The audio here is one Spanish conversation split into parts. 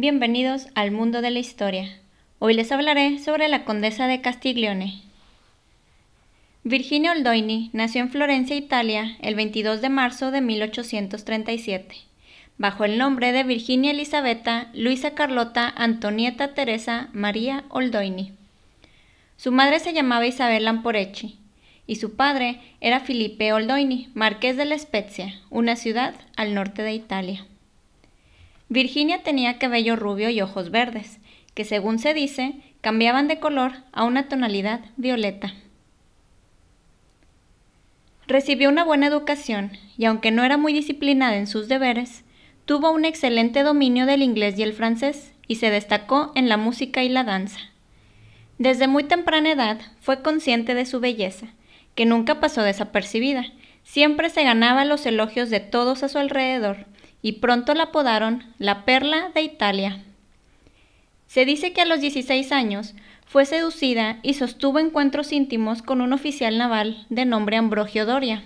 Bienvenidos al mundo de la historia. Hoy les hablaré sobre la condesa de Castiglione. Virginia Oldoini nació en Florencia, Italia, el 22 de marzo de 1837, bajo el nombre de Virginia Elisabetta Luisa Carlota Antonieta Teresa María Oldoini. Su madre se llamaba Isabel Lamporecci, y su padre era Felipe Oldoini, marqués de La Spezia, una ciudad al norte de Italia. Virginia tenía cabello rubio y ojos verdes, que según se dice, cambiaban de color a una tonalidad violeta. Recibió una buena educación y aunque no era muy disciplinada en sus deberes, tuvo un excelente dominio del inglés y el francés y se destacó en la música y la danza. Desde muy temprana edad fue consciente de su belleza, que nunca pasó desapercibida, siempre se ganaba los elogios de todos a su alrededor, y pronto la apodaron la perla de Italia. Se dice que a los 16 años fue seducida y sostuvo encuentros íntimos con un oficial naval de nombre Ambrogio Doria.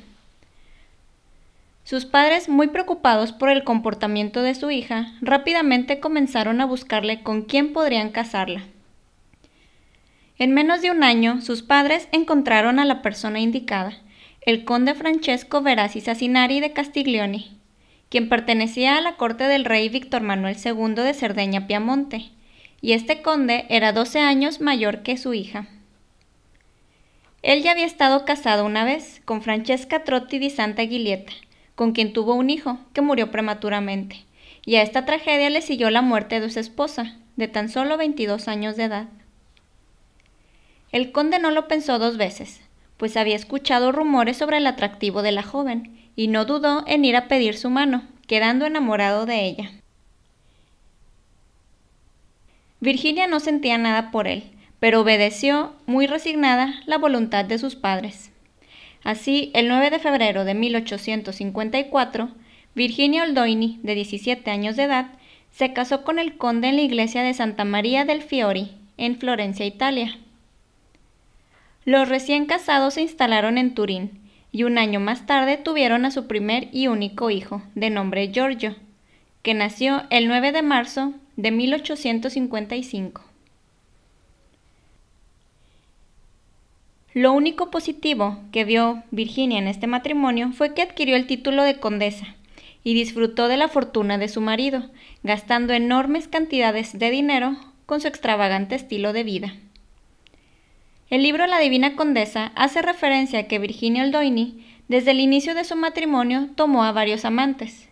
Sus padres, muy preocupados por el comportamiento de su hija, rápidamente comenzaron a buscarle con quién podrían casarla. En menos de un año, sus padres encontraron a la persona indicada, el conde Francesco Verasi Sassinari de Castiglione quien pertenecía a la corte del rey Víctor Manuel II de Cerdeña-Piamonte, y este conde era 12 años mayor que su hija. Él ya había estado casado una vez con Francesca Trotti di Santa Giulietta, con quien tuvo un hijo que murió prematuramente, y a esta tragedia le siguió la muerte de su esposa, de tan solo 22 años de edad. El conde no lo pensó dos veces, pues había escuchado rumores sobre el atractivo de la joven, y no dudó en ir a pedir su mano, quedando enamorado de ella. Virginia no sentía nada por él, pero obedeció, muy resignada, la voluntad de sus padres. Así, el 9 de febrero de 1854, Virginia Oldoini, de 17 años de edad, se casó con el conde en la iglesia de Santa María del Fiori, en Florencia, Italia. Los recién casados se instalaron en Turín, y un año más tarde tuvieron a su primer y único hijo, de nombre Giorgio, que nació el 9 de marzo de 1855. Lo único positivo que vio Virginia en este matrimonio fue que adquirió el título de condesa y disfrutó de la fortuna de su marido, gastando enormes cantidades de dinero con su extravagante estilo de vida. El libro La Divina Condesa hace referencia a que Virginia Oldoini, desde el inicio de su matrimonio, tomó a varios amantes,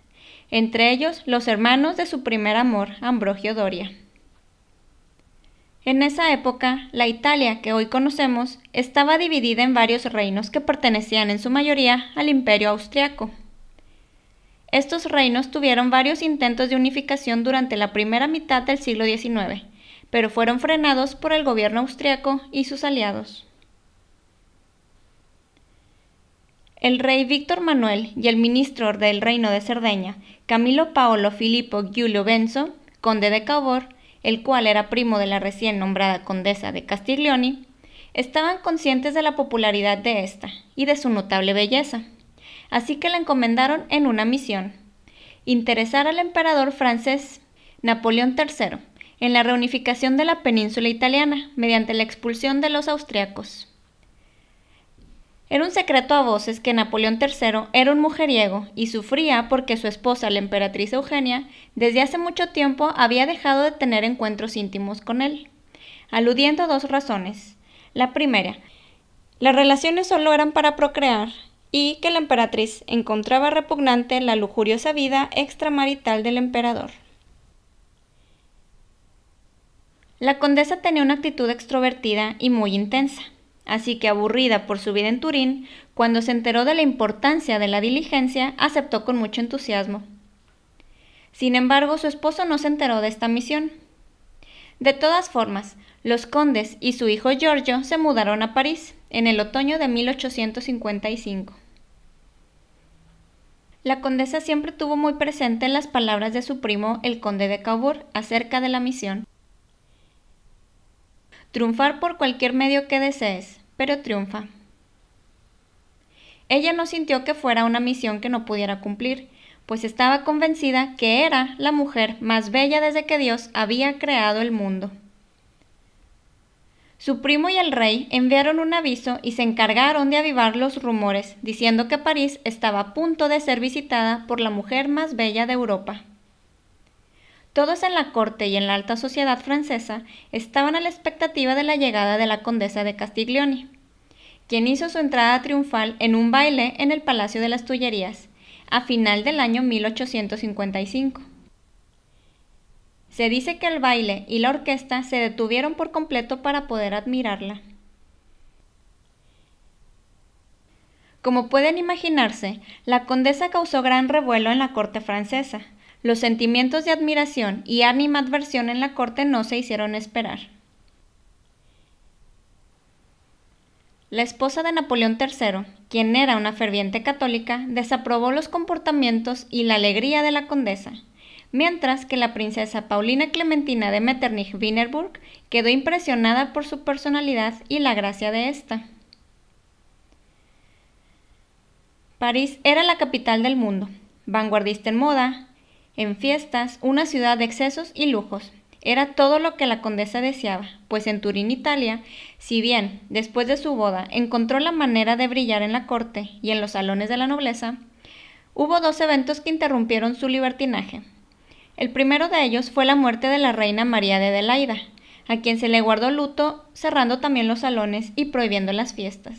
entre ellos los hermanos de su primer amor, Ambrogio Doria. En esa época, la Italia que hoy conocemos estaba dividida en varios reinos que pertenecían en su mayoría al imperio austriaco. Estos reinos tuvieron varios intentos de unificación durante la primera mitad del siglo XIX, pero fueron frenados por el gobierno austriaco y sus aliados. El rey Víctor Manuel y el ministro del Reino de Cerdeña, Camilo Paolo Filippo Giulio Benzo, conde de Cabor, el cual era primo de la recién nombrada condesa de Castiglioni, estaban conscientes de la popularidad de esta y de su notable belleza, así que la encomendaron en una misión, interesar al emperador francés Napoleón III, en la reunificación de la península italiana mediante la expulsión de los austriacos. Era un secreto a voces que Napoleón III era un mujeriego y sufría porque su esposa, la emperatriz Eugenia, desde hace mucho tiempo había dejado de tener encuentros íntimos con él, aludiendo a dos razones. La primera, las relaciones solo eran para procrear y que la emperatriz encontraba repugnante la lujuriosa vida extramarital del emperador. La condesa tenía una actitud extrovertida y muy intensa, así que aburrida por su vida en Turín, cuando se enteró de la importancia de la diligencia, aceptó con mucho entusiasmo. Sin embargo, su esposo no se enteró de esta misión. De todas formas, los condes y su hijo Giorgio se mudaron a París en el otoño de 1855. La condesa siempre tuvo muy presente las palabras de su primo el conde de Cavour acerca de la misión triunfar por cualquier medio que desees, pero triunfa. Ella no sintió que fuera una misión que no pudiera cumplir, pues estaba convencida que era la mujer más bella desde que Dios había creado el mundo. Su primo y el rey enviaron un aviso y se encargaron de avivar los rumores, diciendo que París estaba a punto de ser visitada por la mujer más bella de Europa. Todos en la corte y en la alta sociedad francesa estaban a la expectativa de la llegada de la condesa de Castiglioni, quien hizo su entrada triunfal en un baile en el Palacio de las Tullerías a final del año 1855. Se dice que el baile y la orquesta se detuvieron por completo para poder admirarla. Como pueden imaginarse, la condesa causó gran revuelo en la corte francesa, los sentimientos de admiración y animadversión en la corte no se hicieron esperar. La esposa de Napoleón III, quien era una ferviente católica, desaprobó los comportamientos y la alegría de la condesa, mientras que la princesa Paulina Clementina de Metternich-Wienerburg quedó impresionada por su personalidad y la gracia de ésta. París era la capital del mundo, vanguardista en moda, en fiestas, una ciudad de excesos y lujos. Era todo lo que la condesa deseaba, pues en Turín, Italia, si bien después de su boda encontró la manera de brillar en la corte y en los salones de la nobleza, hubo dos eventos que interrumpieron su libertinaje. El primero de ellos fue la muerte de la reina María de Adelaida, a quien se le guardó luto cerrando también los salones y prohibiendo las fiestas.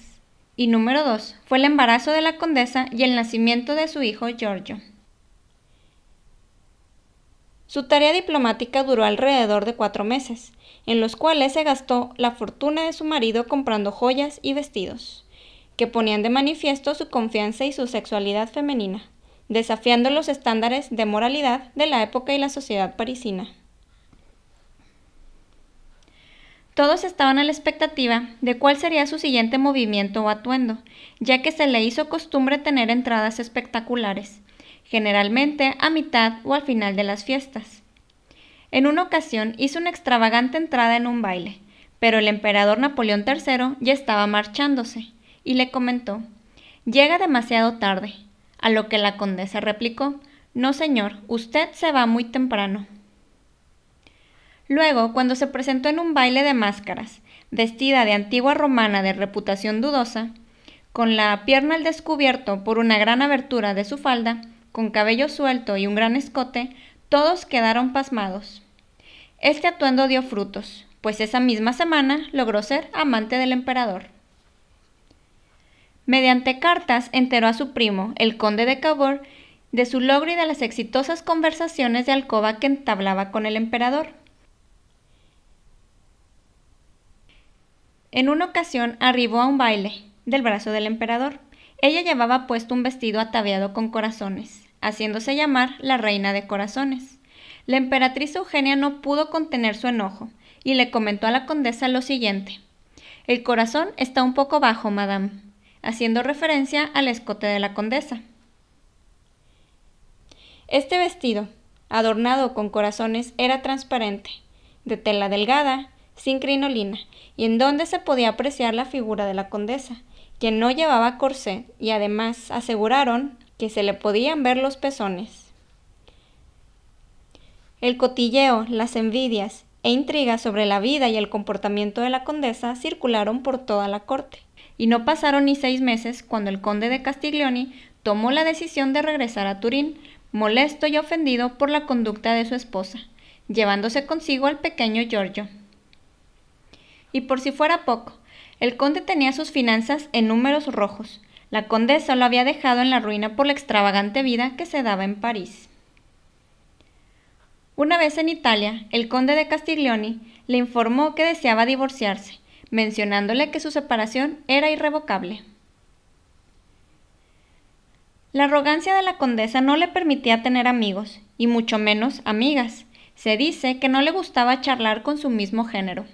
Y número dos fue el embarazo de la condesa y el nacimiento de su hijo Giorgio. Su tarea diplomática duró alrededor de cuatro meses, en los cuales se gastó la fortuna de su marido comprando joyas y vestidos, que ponían de manifiesto su confianza y su sexualidad femenina, desafiando los estándares de moralidad de la época y la sociedad parisina. Todos estaban a la expectativa de cuál sería su siguiente movimiento o atuendo, ya que se le hizo costumbre tener entradas espectaculares, generalmente a mitad o al final de las fiestas. En una ocasión hizo una extravagante entrada en un baile, pero el emperador Napoleón III ya estaba marchándose, y le comentó, Llega demasiado tarde, a lo que la condesa replicó, No, señor, usted se va muy temprano. Luego, cuando se presentó en un baile de máscaras, vestida de antigua romana de reputación dudosa, con la pierna al descubierto por una gran abertura de su falda, con cabello suelto y un gran escote, todos quedaron pasmados. Este atuendo dio frutos, pues esa misma semana logró ser amante del emperador. Mediante cartas enteró a su primo, el conde de Cavour, de su logro y de las exitosas conversaciones de alcoba que entablaba con el emperador. En una ocasión arribó a un baile del brazo del emperador. Ella llevaba puesto un vestido ataviado con corazones haciéndose llamar la Reina de Corazones. La emperatriz Eugenia no pudo contener su enojo y le comentó a la condesa lo siguiente. El corazón está un poco bajo, madame, haciendo referencia al escote de la condesa. Este vestido, adornado con corazones, era transparente, de tela delgada, sin crinolina, y en donde se podía apreciar la figura de la condesa, quien no llevaba corsé, y además aseguraron que se le podían ver los pezones. El cotilleo, las envidias e intrigas sobre la vida y el comportamiento de la condesa circularon por toda la corte, y no pasaron ni seis meses cuando el conde de Castiglioni tomó la decisión de regresar a Turín, molesto y ofendido por la conducta de su esposa, llevándose consigo al pequeño Giorgio. Y por si fuera poco, el conde tenía sus finanzas en números rojos, la condesa lo había dejado en la ruina por la extravagante vida que se daba en París. Una vez en Italia, el conde de Castiglioni le informó que deseaba divorciarse, mencionándole que su separación era irrevocable. La arrogancia de la condesa no le permitía tener amigos, y mucho menos amigas. Se dice que no le gustaba charlar con su mismo género.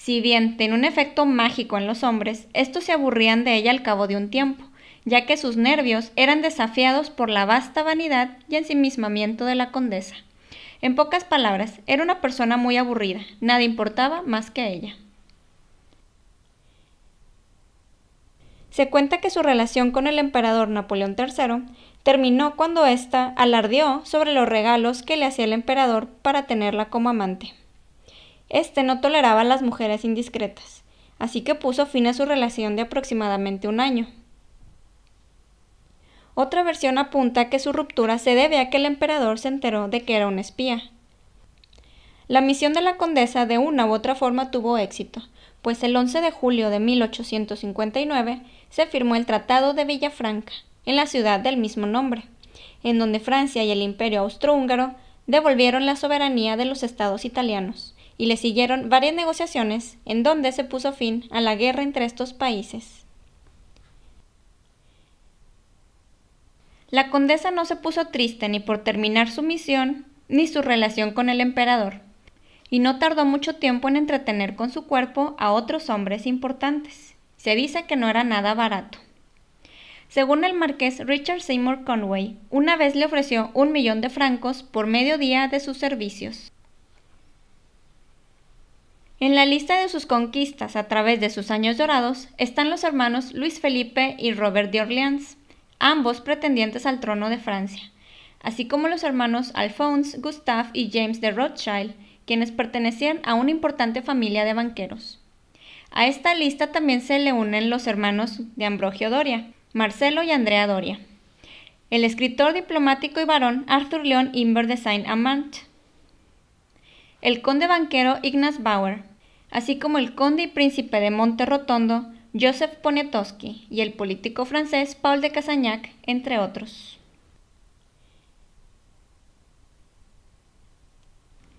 Si bien tenía un efecto mágico en los hombres, estos se aburrían de ella al cabo de un tiempo, ya que sus nervios eran desafiados por la vasta vanidad y ensimismamiento de la condesa. En pocas palabras, era una persona muy aburrida, nada importaba más que a ella. Se cuenta que su relación con el emperador Napoleón III terminó cuando ésta alardeó sobre los regalos que le hacía el emperador para tenerla como amante. Este no toleraba a las mujeres indiscretas, así que puso fin a su relación de aproximadamente un año. Otra versión apunta que su ruptura se debe a que el emperador se enteró de que era un espía. La misión de la condesa de una u otra forma tuvo éxito, pues el 11 de julio de 1859 se firmó el Tratado de Villafranca, en la ciudad del mismo nombre, en donde Francia y el Imperio Austrohúngaro devolvieron la soberanía de los estados italianos y le siguieron varias negociaciones en donde se puso fin a la guerra entre estos países. La condesa no se puso triste ni por terminar su misión ni su relación con el emperador, y no tardó mucho tiempo en entretener con su cuerpo a otros hombres importantes. Se dice que no era nada barato. Según el marqués Richard Seymour Conway, una vez le ofreció un millón de francos por medio día de sus servicios. En la lista de sus conquistas a través de sus años dorados están los hermanos Luis Felipe y Robert de Orleans, ambos pretendientes al trono de Francia, así como los hermanos Alphonse, Gustave y James de Rothschild, quienes pertenecían a una importante familia de banqueros. A esta lista también se le unen los hermanos de Ambrogio Doria, Marcelo y Andrea Doria. El escritor diplomático y varón Arthur León Inver de Saint-Amant. El conde banquero Ignaz Bauer, así como el conde y príncipe de Monte Rotondo, Joseph Poniatowski, y el político francés Paul de Casagnac, entre otros.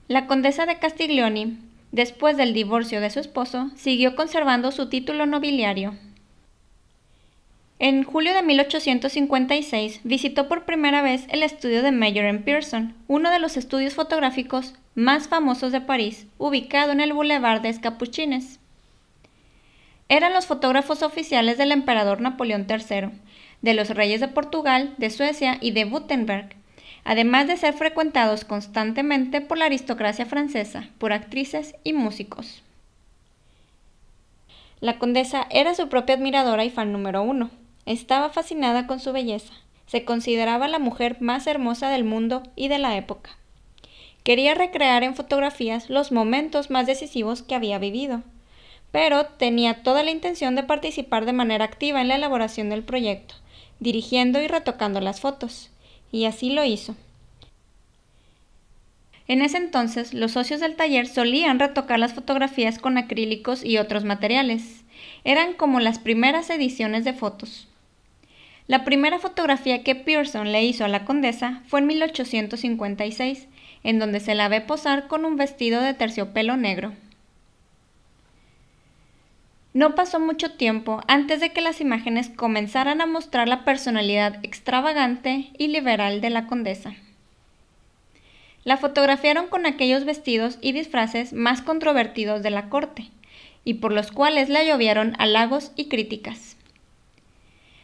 La condesa de Castiglioni, después del divorcio de su esposo, siguió conservando su título nobiliario. En julio de 1856 visitó por primera vez el estudio de Mayer Pearson, uno de los estudios fotográficos más famosos de París, ubicado en el Boulevard des Capuchines. Eran los fotógrafos oficiales del emperador Napoleón III, de los reyes de Portugal, de Suecia y de Württemberg, además de ser frecuentados constantemente por la aristocracia francesa, por actrices y músicos. La condesa era su propia admiradora y fan número uno. Estaba fascinada con su belleza. Se consideraba la mujer más hermosa del mundo y de la época. Quería recrear en fotografías los momentos más decisivos que había vivido, pero tenía toda la intención de participar de manera activa en la elaboración del proyecto, dirigiendo y retocando las fotos, y así lo hizo. En ese entonces, los socios del taller solían retocar las fotografías con acrílicos y otros materiales. Eran como las primeras ediciones de fotos. La primera fotografía que Pearson le hizo a la condesa fue en 1856, en donde se la ve posar con un vestido de terciopelo negro. No pasó mucho tiempo antes de que las imágenes comenzaran a mostrar la personalidad extravagante y liberal de la condesa. La fotografiaron con aquellos vestidos y disfraces más controvertidos de la corte, y por los cuales la llovieron halagos y críticas.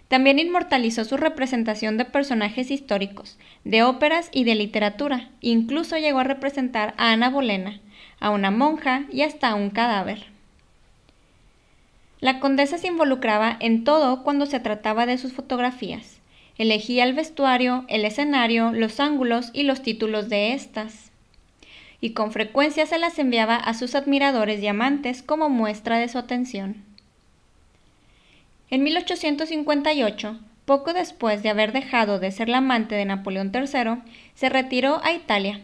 También inmortalizó su representación de personajes históricos, de óperas y de literatura. Incluso llegó a representar a Ana Bolena, a una monja y hasta a un cadáver. La condesa se involucraba en todo cuando se trataba de sus fotografías. Elegía el vestuario, el escenario, los ángulos y los títulos de estas. Y con frecuencia se las enviaba a sus admiradores y amantes como muestra de su atención. En 1858, poco después de haber dejado de ser la amante de Napoleón III, se retiró a Italia,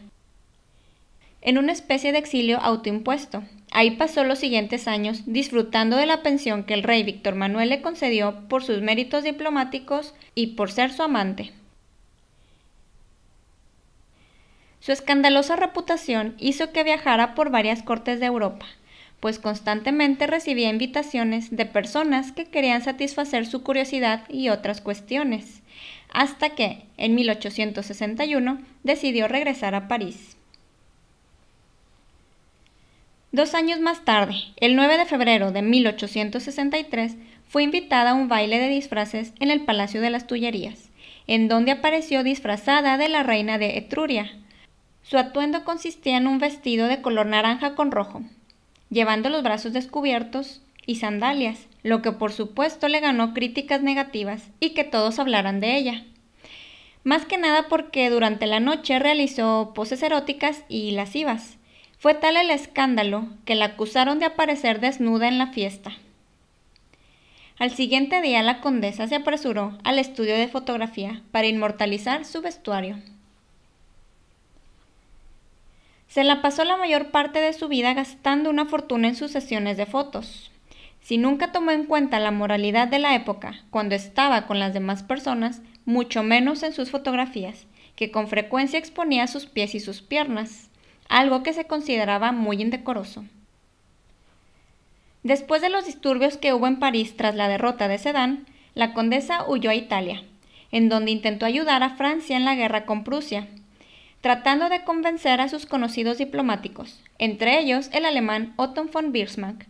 en una especie de exilio autoimpuesto. Ahí pasó los siguientes años disfrutando de la pensión que el rey Víctor Manuel le concedió por sus méritos diplomáticos y por ser su amante. Su escandalosa reputación hizo que viajara por varias cortes de Europa, pues constantemente recibía invitaciones de personas que querían satisfacer su curiosidad y otras cuestiones, hasta que, en 1861, decidió regresar a París. Dos años más tarde, el 9 de febrero de 1863, fue invitada a un baile de disfraces en el Palacio de las Tullerías, en donde apareció disfrazada de la reina de Etruria. Su atuendo consistía en un vestido de color naranja con rojo, llevando los brazos descubiertos y sandalias, lo que por supuesto le ganó críticas negativas y que todos hablaran de ella. Más que nada porque durante la noche realizó poses eróticas y lascivas. Fue tal el escándalo que la acusaron de aparecer desnuda en la fiesta. Al siguiente día la condesa se apresuró al estudio de fotografía para inmortalizar su vestuario. Se la pasó la mayor parte de su vida gastando una fortuna en sus sesiones de fotos. Si nunca tomó en cuenta la moralidad de la época cuando estaba con las demás personas, mucho menos en sus fotografías, que con frecuencia exponía sus pies y sus piernas, algo que se consideraba muy indecoroso. Después de los disturbios que hubo en París tras la derrota de Sedan, la condesa huyó a Italia, en donde intentó ayudar a Francia en la guerra con Prusia, tratando de convencer a sus conocidos diplomáticos, entre ellos el alemán Otto von Bismarck,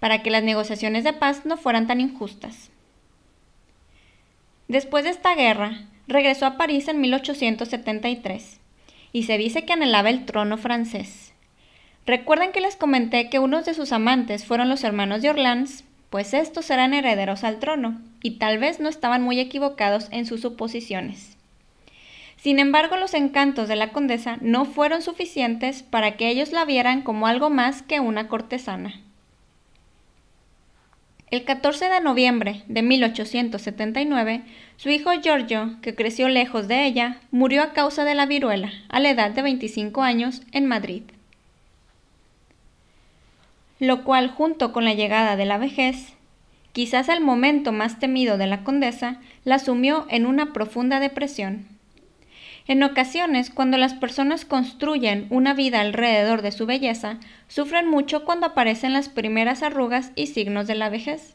para que las negociaciones de paz no fueran tan injustas. Después de esta guerra, regresó a París en 1873 y se dice que anhelaba el trono francés. Recuerden que les comenté que unos de sus amantes fueron los hermanos de Orleans, pues estos eran herederos al trono y tal vez no estaban muy equivocados en sus suposiciones. Sin embargo, los encantos de la condesa no fueron suficientes para que ellos la vieran como algo más que una cortesana. El 14 de noviembre de 1879, su hijo Giorgio, que creció lejos de ella, murió a causa de la viruela, a la edad de 25 años, en Madrid. Lo cual, junto con la llegada de la vejez, quizás el momento más temido de la condesa, la sumió en una profunda depresión. En ocasiones, cuando las personas construyen una vida alrededor de su belleza, sufren mucho cuando aparecen las primeras arrugas y signos de la vejez.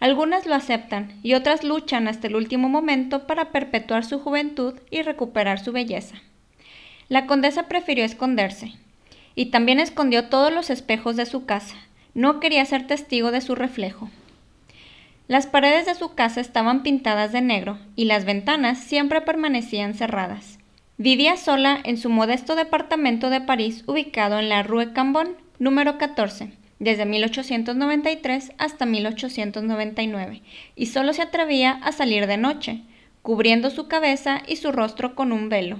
Algunas lo aceptan y otras luchan hasta el último momento para perpetuar su juventud y recuperar su belleza. La condesa prefirió esconderse, y también escondió todos los espejos de su casa. No quería ser testigo de su reflejo. Las paredes de su casa estaban pintadas de negro y las ventanas siempre permanecían cerradas. Vivía sola en su modesto departamento de París ubicado en la Rue Cambon, número 14, desde 1893 hasta 1899, y solo se atrevía a salir de noche, cubriendo su cabeza y su rostro con un velo.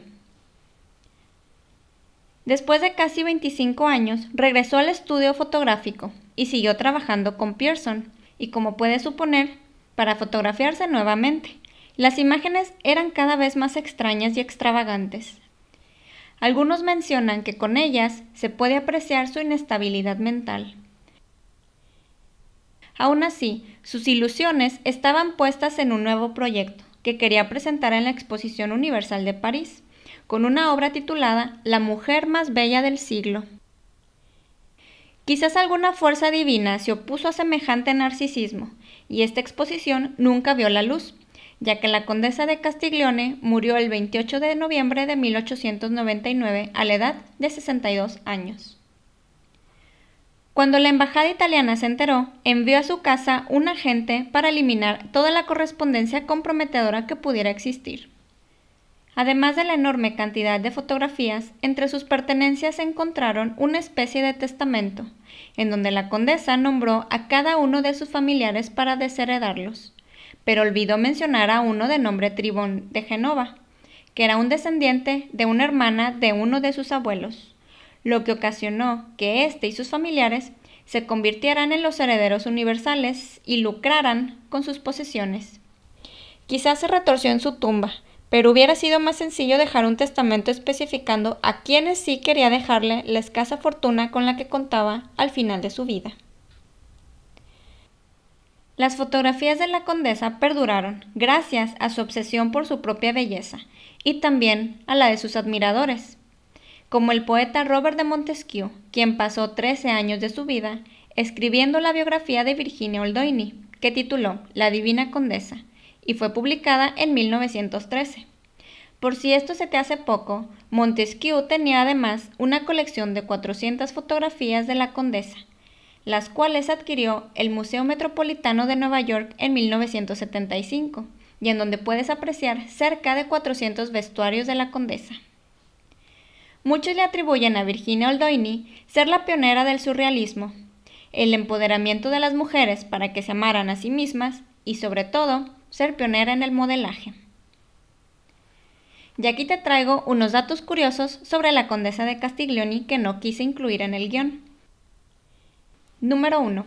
Después de casi 25 años, regresó al estudio fotográfico y siguió trabajando con Pearson, y como puede suponer, para fotografiarse nuevamente. Las imágenes eran cada vez más extrañas y extravagantes. Algunos mencionan que con ellas se puede apreciar su inestabilidad mental. Aún así, sus ilusiones estaban puestas en un nuevo proyecto que quería presentar en la Exposición Universal de París, con una obra titulada La mujer más bella del siglo. Quizás alguna fuerza divina se opuso a semejante narcisismo, y esta exposición nunca vio la luz, ya que la condesa de Castiglione murió el 28 de noviembre de 1899 a la edad de 62 años. Cuando la embajada italiana se enteró, envió a su casa un agente para eliminar toda la correspondencia comprometedora que pudiera existir. Además de la enorme cantidad de fotografías, entre sus pertenencias se encontraron una especie de testamento, en donde la condesa nombró a cada uno de sus familiares para desheredarlos, pero olvidó mencionar a uno de nombre Tribón de Genova, que era un descendiente de una hermana de uno de sus abuelos, lo que ocasionó que éste y sus familiares se convirtieran en los herederos universales y lucraran con sus posesiones. Quizás se retorció en su tumba, pero hubiera sido más sencillo dejar un testamento especificando a quienes sí quería dejarle la escasa fortuna con la que contaba al final de su vida. Las fotografías de la condesa perduraron gracias a su obsesión por su propia belleza y también a la de sus admiradores, como el poeta Robert de Montesquieu, quien pasó 13 años de su vida escribiendo la biografía de Virginia Oldoini, que tituló La Divina Condesa, y fue publicada en 1913. Por si esto se te hace poco, Montesquieu tenía además una colección de 400 fotografías de la condesa, las cuales adquirió el Museo Metropolitano de Nueva York en 1975, y en donde puedes apreciar cerca de 400 vestuarios de la condesa. Muchos le atribuyen a Virginia Oldoini ser la pionera del surrealismo, el empoderamiento de las mujeres para que se amaran a sí mismas y sobre todo ser pionera en el modelaje. Y aquí te traigo unos datos curiosos sobre la condesa de Castiglioni que no quise incluir en el guión. Número 1.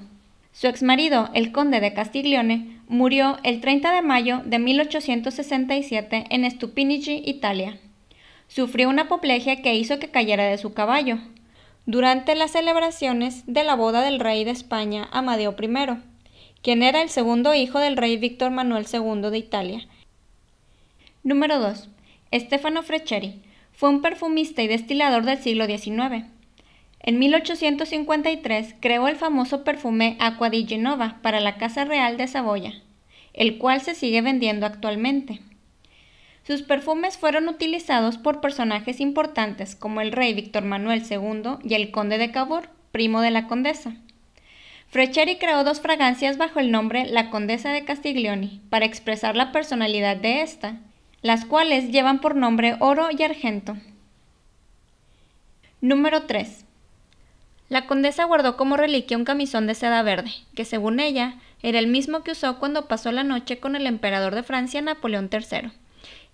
Su exmarido, el conde de Castiglione, murió el 30 de mayo de 1867 en Stupinici, Italia. Sufrió una apoplejía que hizo que cayera de su caballo durante las celebraciones de la boda del rey de España Amadeo I quien era el segundo hijo del rey Víctor Manuel II de Italia. Número 2. Stefano Frecheri fue un perfumista y destilador del siglo XIX. En 1853 creó el famoso perfume Acqua di Genova para la Casa Real de Saboya, el cual se sigue vendiendo actualmente. Sus perfumes fueron utilizados por personajes importantes como el rey Víctor Manuel II y el conde de Cavour, primo de la condesa. Frecheri creó dos fragancias bajo el nombre La Condesa de Castiglioni para expresar la personalidad de ésta, las cuales llevan por nombre oro y argento. Número 3. La condesa guardó como reliquia un camisón de seda verde, que según ella era el mismo que usó cuando pasó la noche con el emperador de Francia Napoleón III,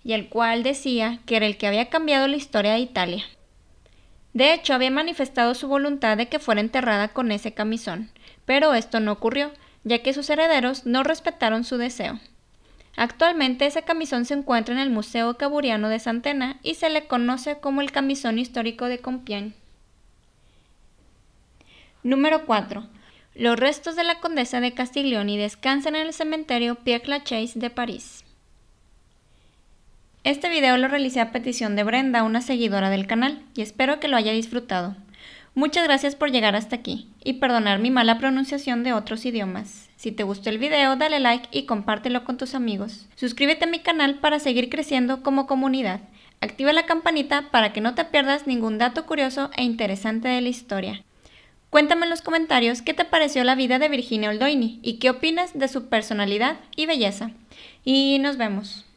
y el cual decía que era el que había cambiado la historia de Italia. De hecho, había manifestado su voluntad de que fuera enterrada con ese camisón, pero esto no ocurrió, ya que sus herederos no respetaron su deseo. Actualmente ese camisón se encuentra en el Museo Caburiano de Santena y se le conoce como el camisón histórico de Compiègne. Número 4. Los restos de la condesa de Castiglioni descansan en el cementerio Pierre Lachaise de París. Este video lo realicé a petición de Brenda, una seguidora del canal, y espero que lo haya disfrutado. Muchas gracias por llegar hasta aquí y perdonar mi mala pronunciación de otros idiomas. Si te gustó el video, dale like y compártelo con tus amigos. Suscríbete a mi canal para seguir creciendo como comunidad. Activa la campanita para que no te pierdas ningún dato curioso e interesante de la historia. Cuéntame en los comentarios qué te pareció la vida de Virginia Oldoini y qué opinas de su personalidad y belleza. Y nos vemos.